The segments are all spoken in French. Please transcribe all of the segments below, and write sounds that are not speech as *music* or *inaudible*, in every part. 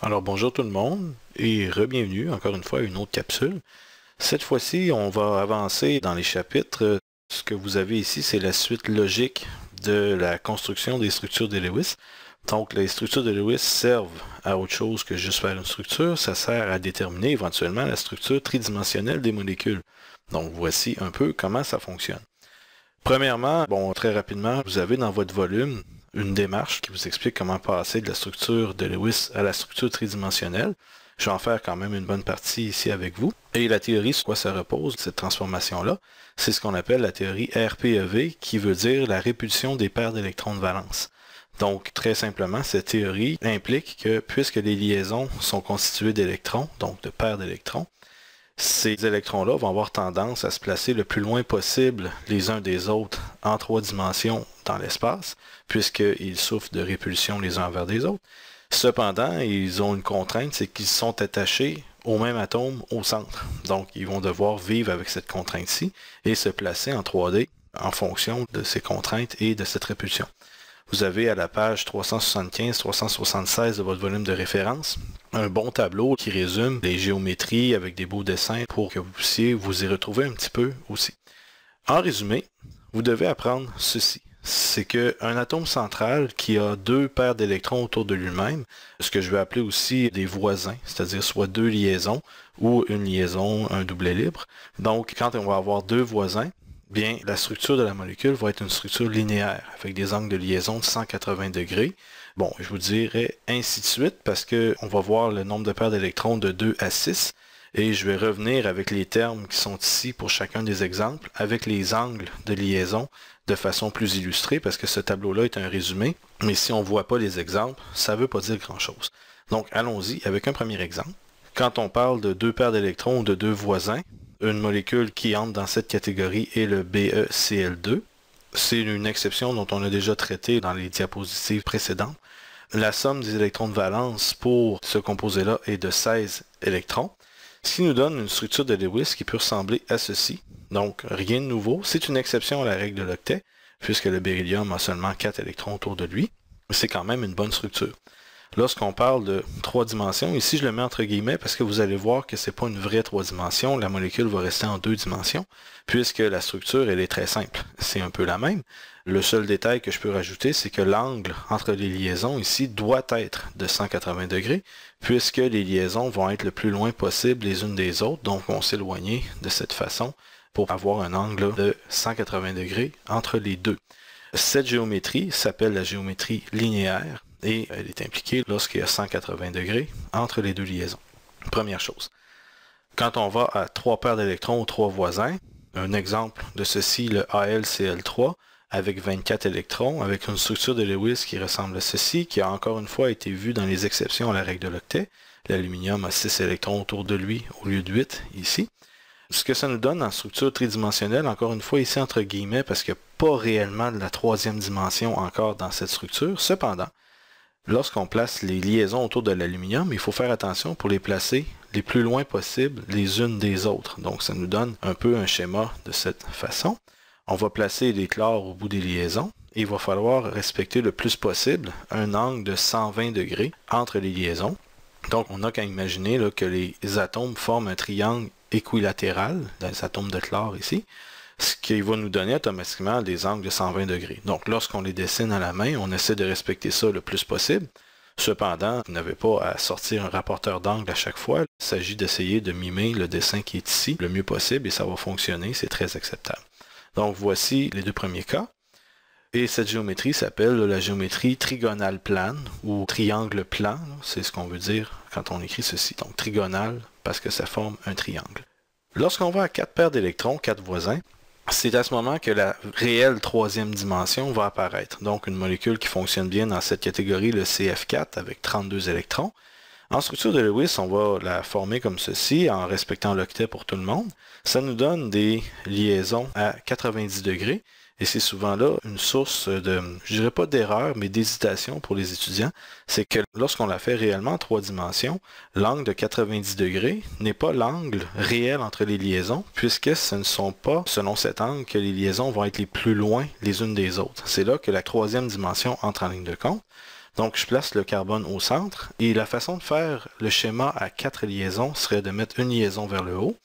Alors bonjour tout le monde et re-bienvenue encore une fois à une autre capsule. Cette fois-ci, on va avancer dans les chapitres. Ce que vous avez ici, c'est la suite logique de la construction des structures de Lewis. Donc les structures de Lewis servent à autre chose que juste faire une structure, ça sert à déterminer éventuellement la structure tridimensionnelle des molécules. Donc voici un peu comment ça fonctionne. Premièrement, bon, très rapidement, vous avez dans votre volume une démarche qui vous explique comment passer de la structure de Lewis à la structure tridimensionnelle. Je vais en faire quand même une bonne partie ici avec vous. Et la théorie sur quoi ça repose, cette transformation-là, c'est ce qu'on appelle la théorie RPEV, qui veut dire la répulsion des paires d'électrons de valence. Donc, très simplement, cette théorie implique que puisque les liaisons sont constituées d'électrons, donc de paires d'électrons, ces électrons-là vont avoir tendance à se placer le plus loin possible les uns des autres en trois dimensions dans l'espace, puisqu'ils souffrent de répulsion les uns envers les autres. Cependant, ils ont une contrainte, c'est qu'ils sont attachés au même atome au centre. Donc, ils vont devoir vivre avec cette contrainte-ci et se placer en 3D en fonction de ces contraintes et de cette répulsion. Vous avez à la page 375-376 de votre volume de référence un bon tableau qui résume les géométries avec des beaux dessins pour que vous puissiez vous y retrouver un petit peu aussi. En résumé, vous devez apprendre ceci c'est qu'un atome central qui a deux paires d'électrons autour de lui-même, ce que je vais appeler aussi des voisins, c'est-à-dire soit deux liaisons ou une liaison, un doublet libre. Donc, quand on va avoir deux voisins, bien, la structure de la molécule va être une structure linéaire, avec des angles de liaison de 180 degrés. Bon, je vous dirais ainsi de suite, parce qu'on va voir le nombre de paires d'électrons de 2 à 6, et je vais revenir avec les termes qui sont ici pour chacun des exemples, avec les angles de liaison de façon plus illustrée, parce que ce tableau-là est un résumé, mais si on ne voit pas les exemples, ça ne veut pas dire grand-chose. Donc allons-y avec un premier exemple. Quand on parle de deux paires d'électrons ou de deux voisins, une molécule qui entre dans cette catégorie est le BeCl2. C'est une exception dont on a déjà traité dans les diapositives précédentes. La somme des électrons de valence pour ce composé-là est de 16 électrons. Ce qui nous donne une structure de Lewis qui peut ressembler à ceci. Donc, rien de nouveau. C'est une exception à la règle de l'octet, puisque le beryllium a seulement 4 électrons autour de lui. mais C'est quand même une bonne structure lorsqu'on parle de trois dimensions, ici je le mets entre guillemets parce que vous allez voir que ce n'est pas une vraie trois dimensions, la molécule va rester en deux dimensions, puisque la structure, elle est très simple, *laughs* c'est un peu la même. Le seul détail que je peux rajouter, c'est que l'angle entre les liaisons ici doit être de 180 degrés, puisque les liaisons vont être le plus loin possible les unes des autres, donc on s'éloigner de cette façon pour avoir un angle de 180 degrés entre les deux. Cette géométrie s'appelle la géométrie linéaire et elle est impliquée lorsqu'il y a 180 degrés entre les deux liaisons. Première chose. Quand on va à trois paires d'électrons ou trois voisins, un exemple de ceci, le AlCl3, avec 24 électrons, avec une structure de Lewis qui ressemble à ceci, qui a encore une fois été vue dans les exceptions à la règle de l'octet. L'aluminium a 6 électrons autour de lui au lieu de 8 ici. Ce que ça nous donne en structure tridimensionnelle, encore une fois ici entre guillemets, parce qu'il n'y a pas réellement de la troisième dimension encore dans cette structure. Cependant, Lorsqu'on place les liaisons autour de l'aluminium, il faut faire attention pour les placer les plus loin possible les unes des autres. Donc ça nous donne un peu un schéma de cette façon. On va placer les chlores au bout des liaisons et il va falloir respecter le plus possible un angle de 120 degrés entre les liaisons. Donc on n'a qu'à imaginer que les atomes forment un triangle équilatéral, des atomes de chlore ici ce qui va nous donner automatiquement des angles de 120 degrés. Donc, lorsqu'on les dessine à la main, on essaie de respecter ça le plus possible. Cependant, vous n'avez pas à sortir un rapporteur d'angle à chaque fois. Il s'agit d'essayer de mimer le dessin qui est ici le mieux possible et ça va fonctionner, c'est très acceptable. Donc, voici les deux premiers cas. Et cette géométrie s'appelle la géométrie trigonale plane ou triangle plan. C'est ce qu'on veut dire quand on écrit ceci. Donc trigonale parce que ça forme un triangle. Lorsqu'on va à quatre paires d'électrons, quatre voisins, c'est à ce moment que la réelle troisième dimension va apparaître. Donc une molécule qui fonctionne bien dans cette catégorie, le CF4, avec 32 électrons. En structure de Lewis, on va la former comme ceci, en respectant l'octet pour tout le monde. Ça nous donne des liaisons à 90 degrés. Et c'est souvent là une source de, je dirais pas d'erreur, mais d'hésitation pour les étudiants, c'est que lorsqu'on la fait réellement en trois dimensions, l'angle de 90 degrés n'est pas l'angle réel entre les liaisons, puisque ce ne sont pas, selon cet angle, que les liaisons vont être les plus loin les unes des autres. C'est là que la troisième dimension entre en ligne de compte. Donc, je place le carbone au centre et la façon de faire le schéma à quatre liaisons serait de mettre une liaison vers le haut,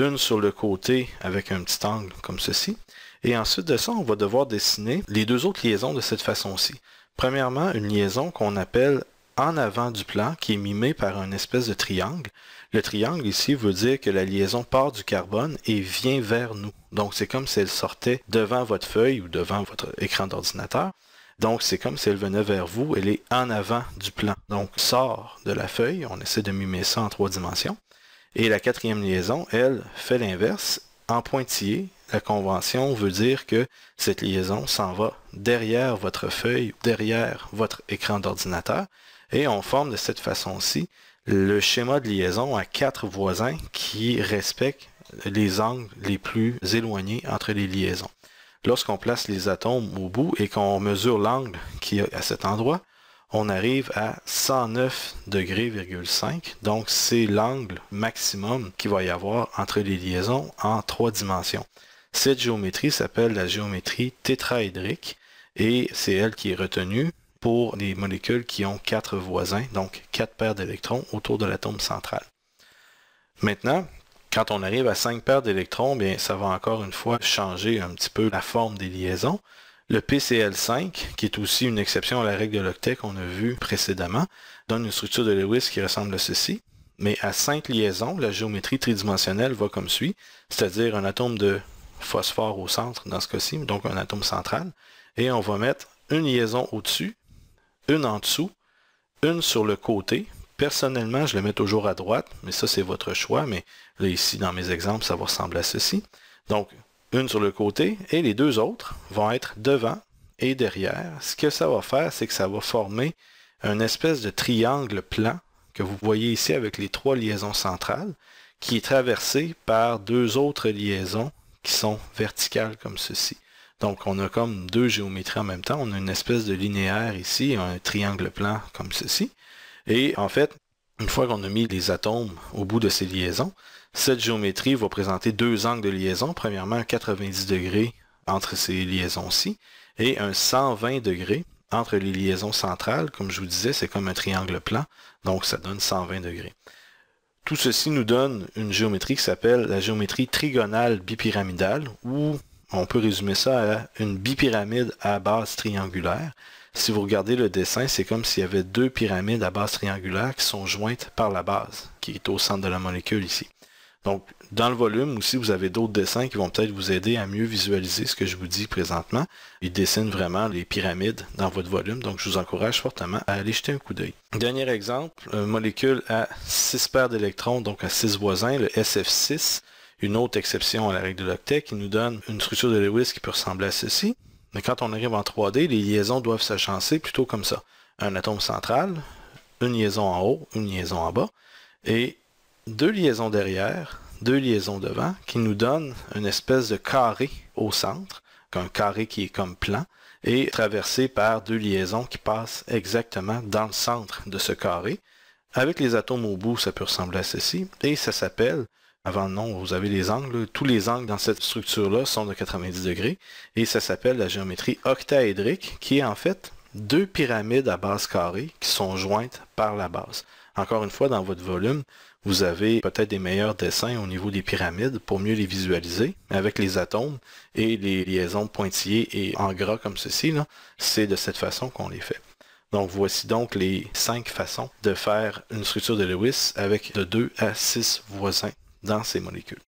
d'une sur le côté avec un petit angle comme ceci. Et ensuite de ça, on va devoir dessiner les deux autres liaisons de cette façon-ci. Premièrement, une liaison qu'on appelle en avant du plan, qui est mimée par une espèce de triangle. Le triangle ici veut dire que la liaison part du carbone et vient vers nous. Donc c'est comme si elle sortait devant votre feuille ou devant votre écran d'ordinateur. Donc, c'est comme si elle venait vers vous, elle est en avant du plan. Donc, sort de la feuille, on essaie de mimer ça en trois dimensions. Et la quatrième liaison, elle, fait l'inverse. En pointillé, la convention veut dire que cette liaison s'en va derrière votre feuille, derrière votre écran d'ordinateur, et on forme de cette façon-ci le schéma de liaison à quatre voisins qui respectent les angles les plus éloignés entre les liaisons. Lorsqu'on place les atomes au bout et qu'on mesure l'angle qui est à cet endroit, on arrive à 109 degrés,5. Donc, c'est l'angle maximum qu'il va y avoir entre les liaisons en trois dimensions. Cette géométrie s'appelle la géométrie tétraédrique et c'est elle qui est retenue pour les molécules qui ont quatre voisins, donc quatre paires d'électrons autour de l'atome central. Maintenant, quand on arrive à cinq paires d'électrons, bien, ça va encore une fois changer un petit peu la forme des liaisons. Le PCL5, qui est aussi une exception à la règle de l'octet qu'on a vue précédemment, donne une structure de Lewis qui ressemble à ceci, mais à cinq liaisons, la géométrie tridimensionnelle va comme suit, c'est-à-dire un atome de phosphore au centre dans ce cas-ci, donc un atome central, et on va mettre une liaison au-dessus, une en dessous, une sur le côté. Personnellement, je le mets toujours à droite, mais ça c'est votre choix, mais là ici dans mes exemples, ça va ressembler à ceci. Donc une sur le côté, et les deux autres vont être devant et derrière. Ce que ça va faire, c'est que ça va former une espèce de triangle plan que vous voyez ici avec les trois liaisons centrales, qui est traversée par deux autres liaisons qui sont verticales comme ceci. Donc on a comme deux géométries en même temps. On a une espèce de linéaire ici, un triangle plan comme ceci. Et en fait, une fois qu'on a mis les atomes au bout de ces liaisons, cette géométrie va présenter deux angles de liaison. Premièrement, 90 degrés entre ces liaisons-ci et un 120 degrés entre les liaisons centrales. Comme je vous disais, c'est comme un triangle plan, donc ça donne 120 degrés. Tout ceci nous donne une géométrie qui s'appelle la géométrie trigonale bipyramidale, ou on peut résumer ça à une bipyramide à base triangulaire. Si vous regardez le dessin, c'est comme s'il y avait deux pyramides à base triangulaire qui sont jointes par la base, qui est au centre de la molécule ici. Donc, dans le volume aussi, vous avez d'autres dessins qui vont peut-être vous aider à mieux visualiser ce que je vous dis présentement. Ils dessinent vraiment les pyramides dans votre volume, donc je vous encourage fortement à aller jeter un coup d'œil. Dernier exemple, une molécule à 6 paires d'électrons, donc à 6 voisins, le SF6, une autre exception à la règle de l'octet qui nous donne une structure de Lewis qui peut ressembler à ceci. Mais quand on arrive en 3D, les liaisons doivent s'achancer plutôt comme ça. Un atome central, une liaison en haut, une liaison en bas, et deux liaisons derrière, deux liaisons devant, qui nous donnent une espèce de carré au centre, un carré qui est comme plan, et traversé par deux liaisons qui passent exactement dans le centre de ce carré. Avec les atomes au bout, ça peut ressembler à ceci, et ça s'appelle, avant le nom, vous avez les angles, tous les angles dans cette structure-là sont de 90 degrés, et ça s'appelle la géométrie octaédrique, qui est en fait deux pyramides à base carrée qui sont jointes par la base. Encore une fois, dans votre volume, vous avez peut-être des meilleurs dessins au niveau des pyramides pour mieux les visualiser. Mais avec les atomes et les liaisons pointillées et en gras comme ceci, c'est de cette façon qu'on les fait. Donc voici donc les cinq façons de faire une structure de Lewis avec de 2 à 6 voisins dans ces molécules.